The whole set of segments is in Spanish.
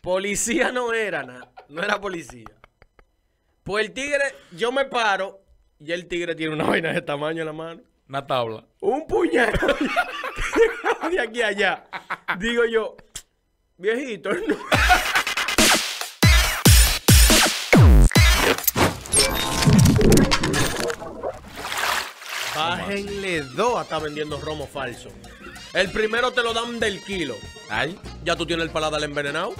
policía. no era nada. No era policía. Pues el tigre, yo me paro y el tigre tiene una vaina de tamaño en la mano. Una tabla. Un puñal. de aquí allá. Digo yo, viejito, no. Bájenle dos a vendiendo romo falso. El primero te lo dan del kilo. Ay, ya tú tienes el paladar envenenado.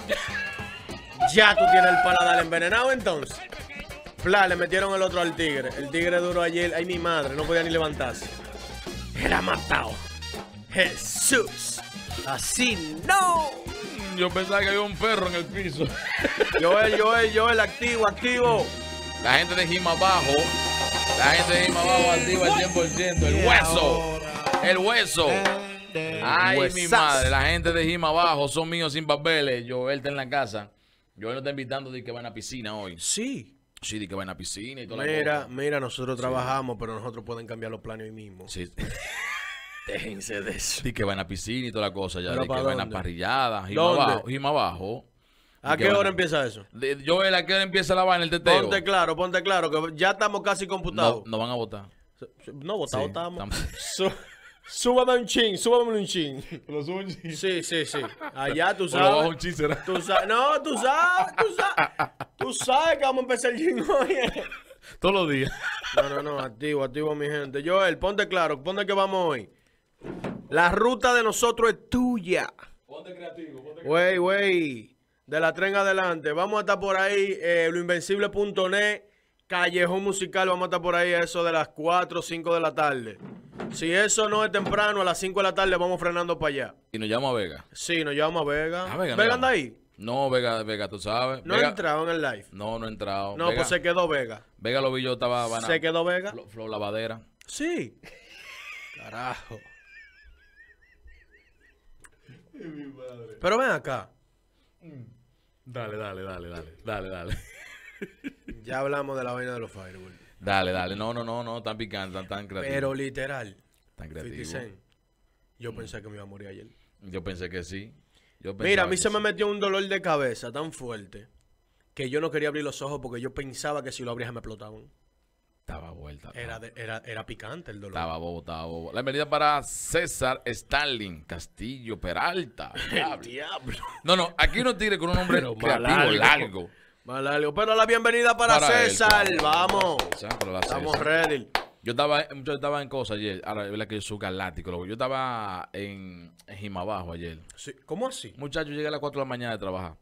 ya tú tienes el paladar envenenado entonces. Fla, le metieron el otro al tigre. El tigre duro ayer. Ay, mi madre, no podía ni levantarse. Era matado. Jesús. Así no. Yo pensaba que había un perro en el piso. Yo yo yo el activo, activo. La gente de Gima abajo. La gente de Gima abajo activa al 100%. El hueso. El hueso. Eh. Este, Ay, mi madre, la gente de Jima abajo son míos sin papeles. él está en la casa. él nos está invitando de que van a piscina hoy. Sí. Sí, de que van a piscina y toda Mira, cosa. mira, nosotros trabajamos, pero nosotros pueden cambiar los planes hoy mismo. Sí. Déjense de eso. Y que van a piscina y toda la cosa ya. que van a parrilladas. parrillada. abajo. abajo. ¿A qué, hora empieza eso? Yo él ¿a qué hora empieza la vaina el teteo? Ponte claro, ponte claro, que ya estamos casi computados. No, van a votar. No, votado estamos. Súbame un chin, súbame un chin. Lo subo un chin. Sí, sí, sí. Allá tú sabes. un será. Tú no, tú sabes, tú sabes. Tú sabes que vamos a empezar el chin hoy. Todos los días. No, no, no, activo, activo mi gente. Joel, ponte claro, ponte que vamos hoy. La ruta de nosotros es tuya. Ponte creativo, ponte creativo. Wey, wey. De la tren adelante. Vamos a estar por ahí, eh, loinvencible.net. Callejón musical, vamos a estar por ahí a eso de las 4 o 5 de la tarde. Si eso no es temprano, a las 5 de la tarde vamos frenando para allá. Y nos llama a Vega. Sí, nos llama a Vega. Ah, Vega, anda ahí. No, Vega, Vega, tú sabes. No ha entrado en el live. No, no ha entrado. No, pues se quedó Vega. Vega lo vi yo, estaba Se quedó Vega. Flo, Lavadera. Sí. Carajo. Pero ven acá. Mm. Dale, dale, dale, dale, dale, dale. Ya hablamos de la vaina de los firewalls. Dale, dale. No, no, no, no. Tan picante, tan, tan creativo. Pero literal. Tan creativo. yo pensé que me iba a morir ayer. Yo pensé que sí. Mira, a mí se me metió un dolor de cabeza tan fuerte que yo no quería abrir los ojos porque yo pensaba que si lo abría me explotaban. Estaba vuelta. Era, era, picante el dolor. Estaba bobo, estaba bobo. La bienvenida para César Stalin Castillo Peralta. diablo. No, no, aquí uno tire con un nombre creativo, largo pero la bienvenida para, César. Vamos. Estamos ready. Yo estaba, yo estaba en cosas ayer. Ahora, verdad que yo soy galáctico, Yo estaba en, Jimabajo ayer. ¿Cómo así? Muchacho, llegué a las 4 de la mañana de trabajar.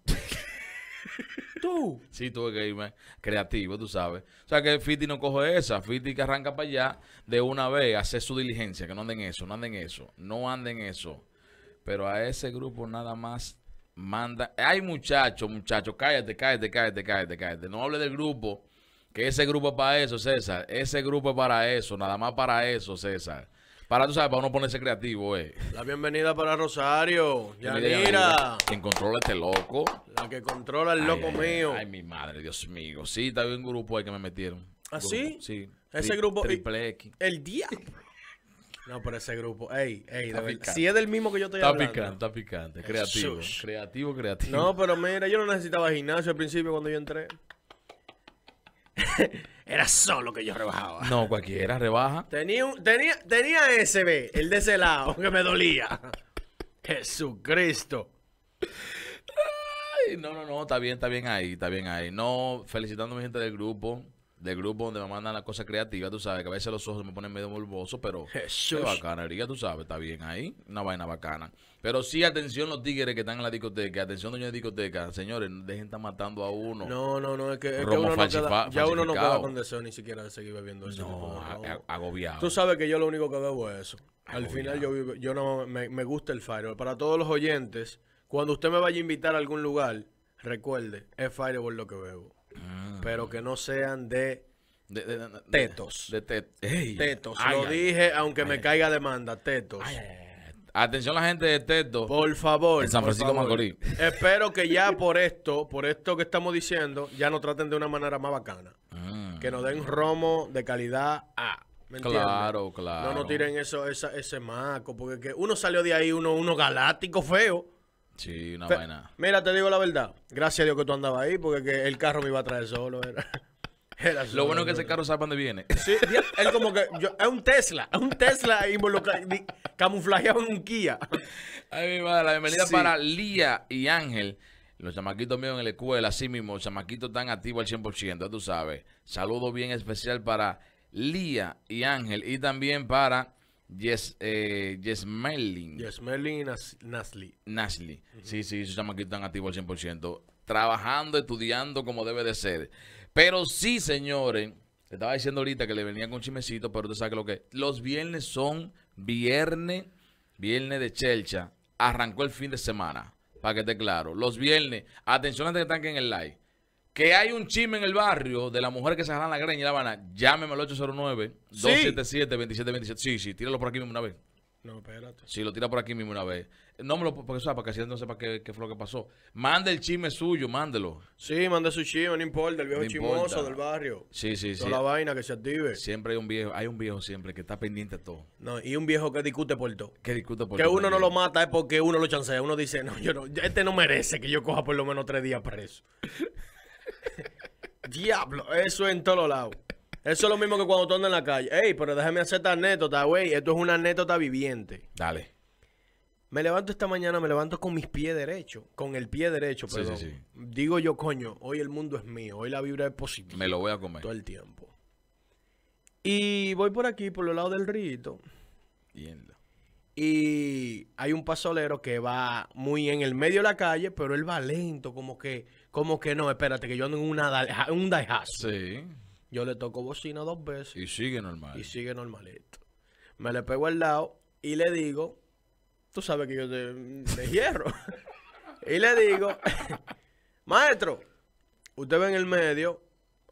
¿Tú? Sí, tuve que irme creativo, tú sabes. O sea que Fiti no coge esa. Fiti que arranca para allá de una vez, hace su diligencia. Que no anden eso, no anden eso, no anden eso. Pero a ese grupo nada más manda. Ay, muchacho, muchacho, cállate, cállate, cállate, cállate, cállate. No hable del grupo, que ese grupo es para eso, César. Ese grupo es para eso, nada más para eso, César. Para, tú sabes, para uno ponerse creativo, eh. La bienvenida para Rosario, Yanira. Quien controla este loco. La que controla el loco mío. Ay, mi madre, Dios mío. Sí, está bien un grupo ahí que me metieron. ¿Ah, sí? Ese grupo. Triple El diablo. No, pero ese grupo, ey, ey, Si es del mismo que yo estoy hablando. está picante, está picante. Creativo, creativo, creativo. No, pero mira, yo no necesitaba gimnasio al principio cuando yo entré. Era solo que yo rebajaba. No, cualquiera rebaja. Tenía, un, tenía, tenía ese, el de ese lado, que me dolía. Jesucristo. Ay, no, no, no, está bien, está bien ahí, está bien ahí. No, felicitando a mi gente del grupo del grupo donde me mandan las cosas creativas, tú sabes, que a veces los ojos me ponen medio morbosos, pero Jesús. bacana, bacanería, tú sabes, está bien ahí, una vaina bacana. Pero sí, atención los tigres que están en la discoteca, atención dueños de discoteca, señores, dejen estar matando a uno. No, no, no, es que, es que uno no queda, ya uno no con deseo ni siquiera de seguir bebiendo eso. No, agobiado. Tú sabes que yo lo único que bebo es eso. Al final yo, yo no, me, me gusta el fireball. Para todos los oyentes, cuando usted me vaya a invitar a algún lugar, recuerde, es fireball lo que bebo pero que no sean de, de, tetos. De, Tetos. Lo dije, aunque me caiga demanda, tetos. Atención la gente de tetos. Por favor. En San Francisco Macorís. Espero que ya por esto, por esto que estamos diciendo, ya nos traten de una manera más bacana. Ah. Que nos den romo de calidad A. claro, claro. No nos tiren eso, esa, ese maco, porque que uno salió de ahí, uno, uno galáctico feo. Sí, una vaina. Mira, te digo la verdad. Gracias a Dios que tú andabas ahí, porque que el carro me iba a traer solo. Lo bueno es que ese carro sabe dónde viene. Sí, él como que. es un Tesla. Es un Tesla camuflajeado en un Kia. Ay, mi madre, la bienvenida para Lía y Ángel. Los chamaquitos míos en la escuela, así mismo, los chamaquitos están activos al 100%, tú sabes. Saludo bien especial para Lía y Ángel y también para Yes, eh, yes Merlin. Yes y Nasli. Nasli. Sí, sí, esos aquí están activos al 100%. Trabajando, estudiando como debe de ser. Pero sí, señores, te estaba diciendo ahorita que le venía con chimecito, pero usted sabe lo que... Los viernes son viernes, viernes de chelcha. Arrancó el fin de semana, para que esté claro. Los viernes, atención antes que están en el live que hay un chisme en el barrio de la mujer que se jalan la greña y la habana, llámeme al 809-277-2727. Sí, sí, tíralo por aquí mismo una vez. No, espérate. Sí, lo tira por aquí mismo una vez. No me lo porque, ¿sabes? para que así no sepa qué, qué, fue lo que pasó. Mande el chisme suyo, mándelo. Sí, mande su chisme, no importa, el viejo chimoso del barrio. Sí, sí, Toda la vaina que se active. Siempre hay un viejo, hay un viejo siempre que está pendiente de todo. No, y un viejo que discute por todo. Que discute por todo. Que uno no lo mata es porque uno lo chancea. Uno dice, no, yo no, este no merece que yo coja por lo menos tres días preso. Diablo, eso en todos lados. Eso es lo mismo que cuando tú andas en la calle. Ey, pero déjame hacer esta anécdota, güey. Esto es una anécdota viviente. Dale. Me levanto esta mañana, me levanto con mis pies derechos. Con el pie derecho, perdón. Digo yo, coño, hoy el mundo es mío. Hoy la vibra es positiva. Me lo voy a comer. Todo el tiempo. Y voy por aquí, por los lado del rito. Y hay un pasolero que va muy en el medio de la calle, pero él va lento, como que ¿Cómo que no? Espérate, que yo ando en una, un Daihatsu. Sí. Yo le toco bocina dos veces. Y sigue normal. Y sigue normalito. Me le pego al lado y le digo, tú sabes que yo te, hierro. y le digo, maestro, usted ve en el medio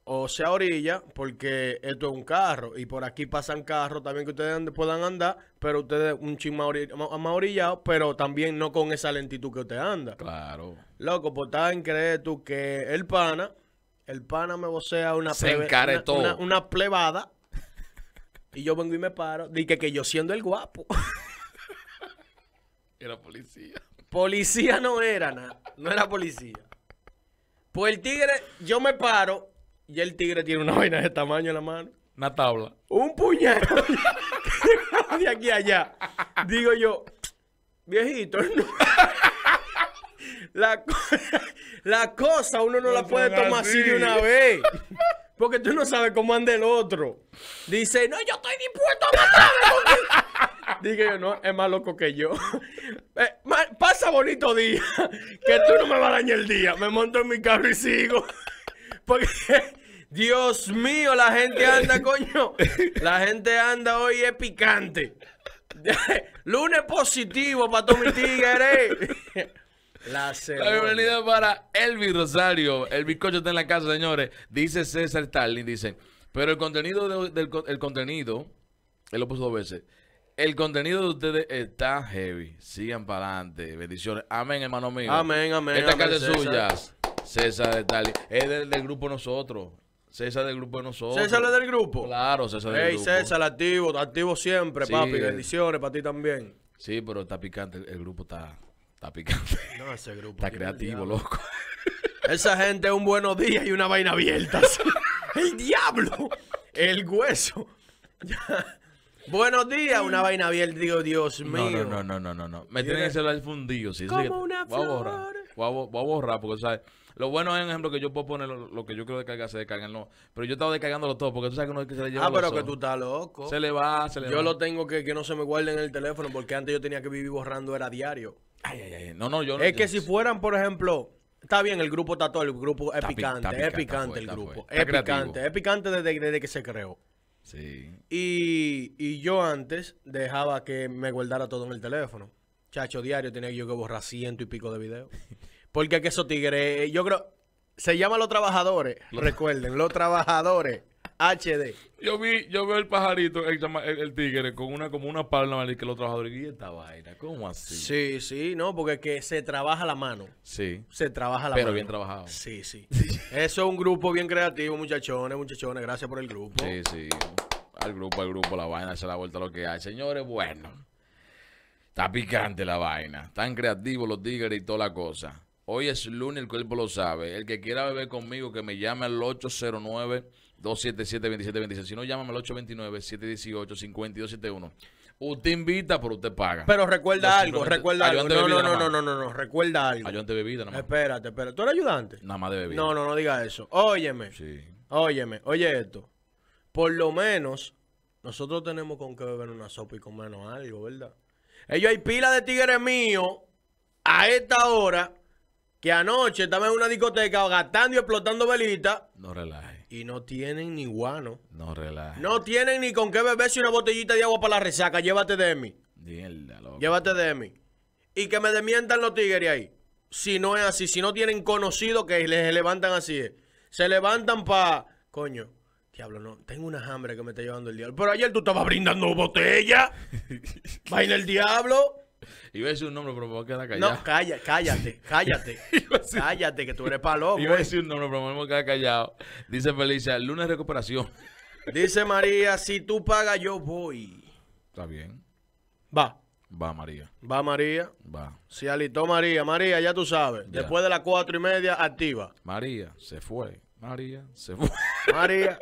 o sea orilla, porque esto es un carro y por aquí pasan carros también que ustedes puedan andar, pero ustedes un ching más, orillado, pero también no con esa lentitud que usted anda. Claro. Loco, pues está en creer tú que el pana, el pana me vocea una, una, plebada y yo vengo y me paro, dije que yo siendo el guapo. Era policía. Policía no era nada, no era policía. Pues el tigre, yo me paro y el tigre tiene una vaina de tamaño en la mano. Una tabla. Un puñal. de aquí a allá. Digo yo, viejito, la, cosa uno no, la puede tomar así de una vez. Porque tú no sabes cómo anda el otro. Dice, no, yo estoy dispuesto a matarlo. Digo yo, no, es más loco que yo. Eh, pasa bonito día, que tú no me vas a dañar el día. Me monto en mi carro y sigo. Porque Dios mío, la gente anda, coño. La gente anda hoy es picante. Lunes positivo para mi Tigre. La, para Elvis Rosario. El bizcocho está en la casa, señores. Dice César Starling, Dice. Pero el contenido del el contenido, él lo puso dos veces. El contenido de ustedes está heavy. Sigan para adelante. Bendiciones. Amén, hermano mío. Amén, amén. Esta casa es suya. César Starling. Es del grupo nosotros. César del grupo de nosotros. César es del grupo. Claro, César del Ey, César, activo, activo siempre, papi. Bendiciones para ti también. Sí, pero está picante. El, grupo está, está picante. No, ese grupo. Está creativo, loco. Esa gente es un buenos días y una vaina abierta. el diablo. El hueso. buenos días, una vaina abierta. Digo, Dios mío. No, no, no, no, no, no, Me tienen el fundillo, sí. sí Como una a borrar. flor. voy a borrar porque, ¿sabes? Lo bueno es un ejemplo que yo puedo poner lo, que yo quiero descargar, se descargan. No. Pero yo estaba descargándolo todo porque tú sabes que no es que se le lleva. Ah, pero que tú estás loco. Se le va, se le va. Yo lo tengo que, que no se me guarde en el teléfono porque antes yo tenía que vivir borrando, era diario. Ay, ay, ay. No, no, yo no. Es que si fueran, por ejemplo. Está bien, el grupo está todo, el grupo es picante, es picante el grupo. Es picante, es picante desde, que se creó. Sí. Y, y, yo antes dejaba que me guardara todo en el teléfono. Chacho, diario tenía yo que borrar ciento y pico de videos. Porque que esos tigres, yo creo, se llama Los Trabajadores, recuerden, Los Trabajadores. HD. Yo vi, yo veo el pajarito, el, tigre, con una, como una palma que los trabajadores. Y esta vaina, ¿cómo así? Sí, sí, no, porque que se trabaja la mano. Sí. Se trabaja la mano. Pero bien trabajado. Sí, sí. Eso es un grupo bien creativo, muchachones, muchachones. Gracias por el grupo. Sí, sí. Al grupo, al grupo, la vaina se la vuelta lo que hay. Señores, bueno. Está picante la vaina. Tan creativos los tigres y toda la cosa. Hoy es lunes, el cuerpo lo sabe. El que quiera beber conmigo, que me llame al 809-277-2726. Si no, llámame al 829-718-5271. Usted invita, pero usted paga. Pero recuerda algo, recuerda algo. No, no, no, no, no, no, no, recuerda algo. Ayudante bebida, nomás. Espérate, espérate. ¿Tú eres ayudante? Nada más de bebida. No, no, no diga eso. Óyeme. Sí. Óyeme, oye esto. Por lo menos, nosotros tenemos con qué beber una sopa y comernos algo, ¿verdad? Ellos hay pila de tigres míos a esta hora que anoche estaba en una discoteca gastando y explotando velitas. No relaje. Y no tienen ni guano. No relaje. No tienen ni con qué beberse una botellita de agua para la resaca. Llévate de mí. Mierda, loco. Llévate de mí. Y que me demientan los tigres ahí. Si no es así, si no tienen conocido que les levantan así. Eh. Se levantan para. Coño, diablo, no. Tengo una hambre que me está llevando el diablo. Pero ayer tú estabas brindando botella. Vaina el diablo. Iba a decir un nombre, pero me voy a quedar callado. No, calla, cállate, cállate. cállate, que tú eres palomo. Iba a eh. decir un nombre, pero me voy a quedar callado. Dice Felicia, lunes de recuperación. Dice María, si tú pagas, yo voy. Está bien. Va. Va María. Va María. Va. Se alitó María. María, ya tú sabes. Después de las cuatro y media, activa. María, se fue. María, se fue. María.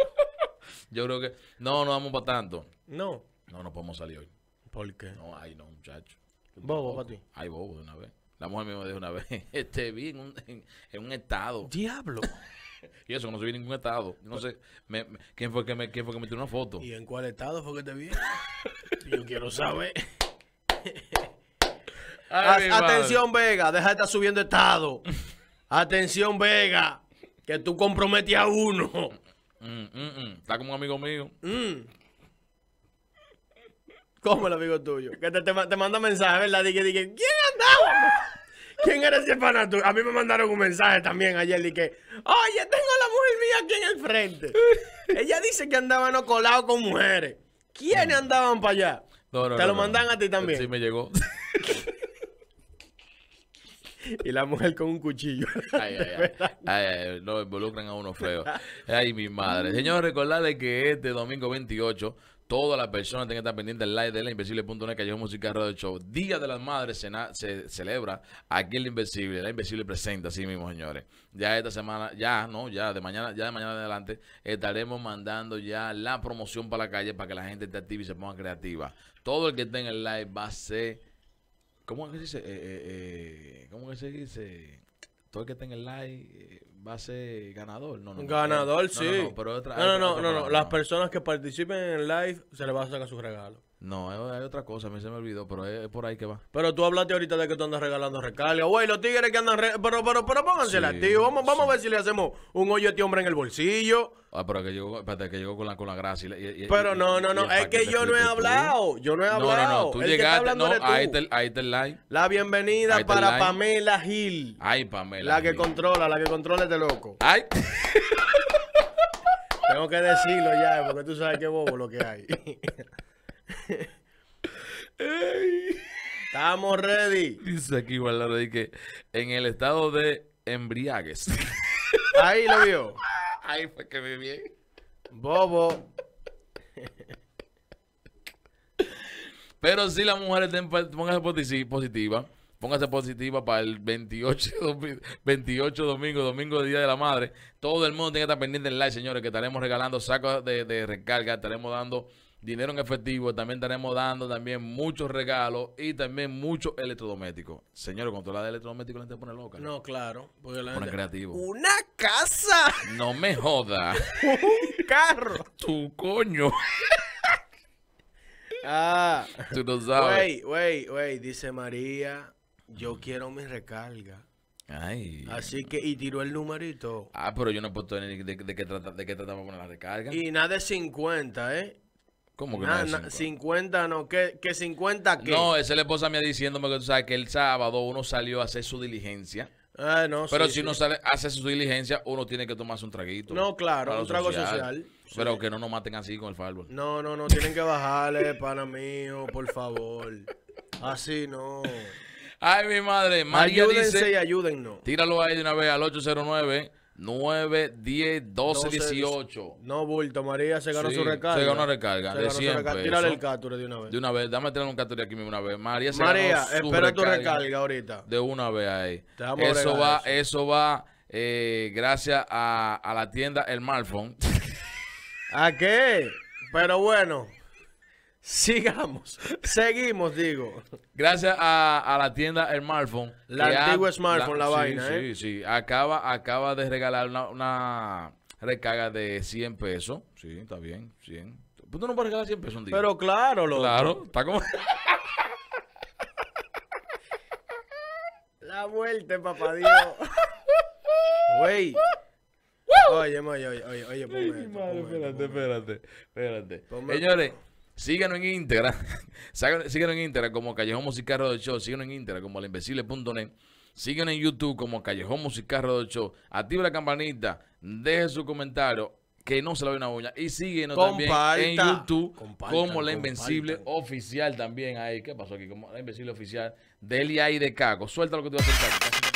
Yo creo que. No, no vamos para tanto. No. No, no podemos salir hoy. ¿Por qué? No, ay, no, muchachos. Bobo, para ti. Ay, bobo, de una vez. La mujer me dijo una vez, este, vi en un, estado. ¡Diablo! y eso, no subí en ningún estado. No sé, ¿quién, fue que me, me tiró una foto? ¿Y en cuál estado fue que te vi? Yo quiero saber. atención, Vega, deja de estar subiendo estado. atención, Vega, que tú comprometes a uno. Mm, mm, mm. Está como un amigo mío. ¿Cómo el amigo tuyo? Que te, te, manda mensaje, ¿verdad? Dije, dije, ¿quién andaba? ¿Quién era ese pana A mí me mandaron un mensaje también ayer, dije, oye, tengo a la mujer mía aquí en el frente. Ella dice que andaban no colados con mujeres. ¿Quiénes mm. andaban para allá? te lo mandan a ti también. Sí, me llegó. y la mujer con un cuchillo. ay, ay, ay, ay, No involucran a uno feo. Ay, mi madre. Mm. Señor, recordarle que este domingo 28 Todas las personas tienen que estar pendientes del live de la Invisible.net, que música radio show. Día de las Madres se, celebra aquí en la Invencible. La Invisible presenta, así mismo, señores. Ya esta semana, ya, no, ya de mañana, ya de mañana adelante, estaremos mandando ya la promoción para la calle para que la gente esté activa y se ponga creativa. Todo el que esté en el live va a ser. ¿Cómo que se dice? Eh, eh, eh ¿Cómo que se dice? todo el que en el live eh, va a ser ganador. No, no, ganador, sí. No, no, no, no, no, Las personas que participen en el live se les va a sacar su regalo. No, hay, otra cosa, a mí se me olvidó, pero es, por ahí que va. Pero tú hablaste ahorita de que tú andas regalando recarga. Güey, los tigres que andan. Pero, pero, pero pónganse tío. Vamos, vamos a ver si le hacemos un hoyo a este hombre en el bolsillo. Ah, pero que llegó, espérate, que llegó con la, con la gracia. pero no, no, no. Es que, yo no he hablado. Yo no he hablado. No, no, no. Tú llegaste. No, ahí está, ahí el like La bienvenida para Pamela Gil. Ay, Pamela. La que controla, la que controla este loco. Ay. Tengo que decirlo ya, porque tú sabes qué bobo lo que hay. Estamos ready. Dice aquí Guardado que en el estado de embriaguez. Ahí lo vio. Ahí fue que me vi Bobo. Pero si las mujeres pónganse positiva, póngase positiva para el 28, 28 domingo, domingo de Día de la Madre. Todo el mundo tiene que estar pendiente del like señores, que estaremos regalando sacos de, de recarga, estaremos dando dinero en efectivo. También estaremos dando también muchos regalos y también muchos electrodomésticos. Señores, cuando tú hablas de electrodomésticos, la gente pone loca. No, claro. pone creativo. ¡Una casa! No me joda. ¡Un carro! ¡Tu coño! ah. Tú no sabes. Wey, wey, wey. Dice María, yo quiero mi recarga. Ay. Así que, y tiró el numerito. Ah, pero yo no he puesto de, de, de qué tratamos con la recarga. Y nada de 50, ¿eh? ¿Cómo que no? 50? no, ¿qué, 50 qué? No, esa es la esposa mía diciéndome que tú sabes que el sábado uno salió a hacer su diligencia. Ah, no, pero si uno sale, hace su diligencia, uno tiene que tomarse un traguito. No, claro, un trago social. Pero que no nos maten así con el fútbol. No, no, no, tienen que bajarle, pana mío, por favor. Así no. Ay, mi madre. María Ayúdense y ayúdennos. Tíralo ahí de una vez al 809 9, 10, 12, 18. No, bulto. María se ganó su recarga. Se ganó una recarga. Se de ganó el de una vez. De una vez. Dame tirar un capture aquí mismo una vez. María se ganó su espera tu recarga ahorita. De una vez ahí. eso, va, eso, va, eh, gracias a, a la tienda El Malfon. ¿A qué? Pero bueno. Sigamos, seguimos, digo. Gracias a, la tienda smartphone. La antigua smartphone, la, vaina, sí, ¿eh? Sí, sí, acaba, acaba de regalar una, recarga de 100 pesos. Sí, está bien, 100. Pues ¿Tú no puedes regalar 100 pesos un día? Pero claro, lo. Claro, está como... La muerte, papá Dios. Güey. Oye, oye, oye, oye, oye, espérate, espérate, espérate. Señores, Síganos en Instagram. Síguenos en Instagram como Callejón Musical Radio Show. Síguenos en Instagram como Net. Síguenos en YouTube como Callejón Musical Radio Show. Activa la campanita. Deje su comentario. Que no se la ve una uña. Y síguenos también en YouTube como La Invencible Oficial también ahí. ¿Qué pasó aquí? Como La Invencible Oficial. Deli y de caco. Suelta lo que te vas a contar.